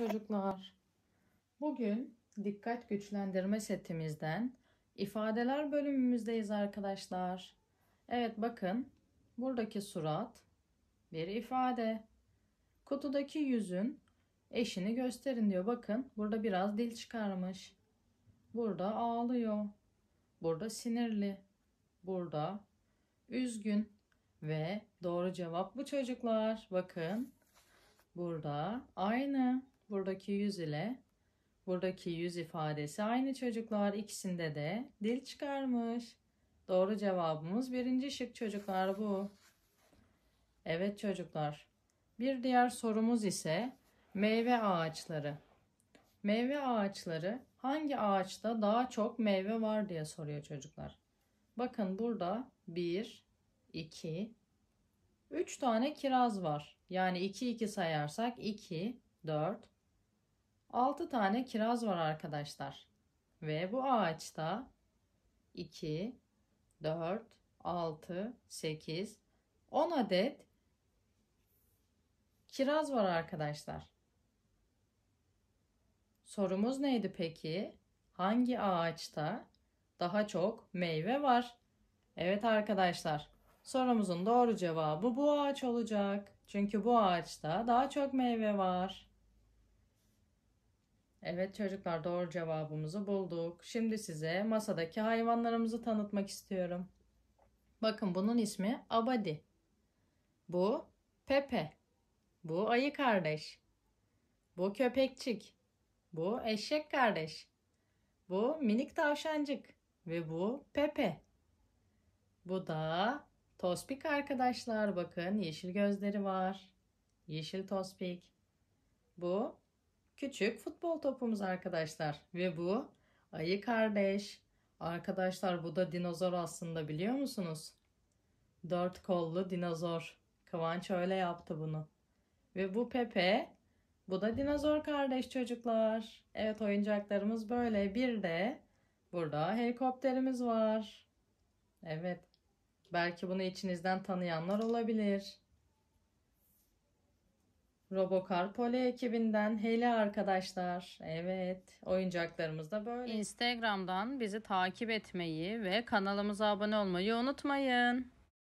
çocuklar. Bugün dikkat güçlendirme setimizden ifadeler bölümümüzdeyiz arkadaşlar. Evet bakın buradaki surat bir ifade. Kutudaki yüzün eşini gösterin diyor. Bakın burada biraz dil çıkarmış. Burada ağlıyor. Burada sinirli. Burada üzgün. Ve doğru cevap bu çocuklar. Bakın burada aynı buradaki yüz ile buradaki yüz ifadesi aynı çocuklar ikisinde de dil çıkarmış. Doğru cevabımız birinci şık çocuklar bu. Evet çocuklar. Bir diğer sorumuz ise meyve ağaçları. Meyve ağaçları hangi ağaçta daha çok meyve var diye soruyor çocuklar. Bakın burada 1, 2, 3 tane kiraz var. Yani 2 2 sayarsak 2, 4, 6 tane kiraz var arkadaşlar. Ve bu ağaçta 2, 4, 6, 8, 10 adet kiraz var arkadaşlar. Sorumuz neydi peki? Hangi ağaçta daha çok meyve var? Evet arkadaşlar, sorumuzun doğru cevabı bu ağaç olacak. Çünkü bu ağaçta daha çok meyve var. Evet çocuklar doğru cevabımızı bulduk. Şimdi size masadaki hayvanlarımızı tanıtmak istiyorum. Bakın bunun ismi Abadi. Bu Pepe. Bu ayı kardeş. Bu köpekçik. Bu eşek kardeş. Bu minik tavşancık. Ve bu Pepe. Bu da Tospik arkadaşlar. Bakın yeşil gözleri var. Yeşil Tospik. Bu küçük futbol topumuz arkadaşlar. Ve bu ayı kardeş. Arkadaşlar bu da dinozor aslında biliyor musunuz? Dört kollu dinozor. Kıvanç öyle yaptı bunu. Ve bu Pepe. Bu da dinozor kardeş çocuklar. Evet oyuncaklarımız böyle. Bir de burada helikopterimiz var. Evet. Belki bunu içinizden tanıyanlar olabilir. Robocar Poli ekibinden hele arkadaşlar. Evet, oyuncaklarımız da böyle. Instagram'dan bizi takip etmeyi ve kanalımıza abone olmayı unutmayın.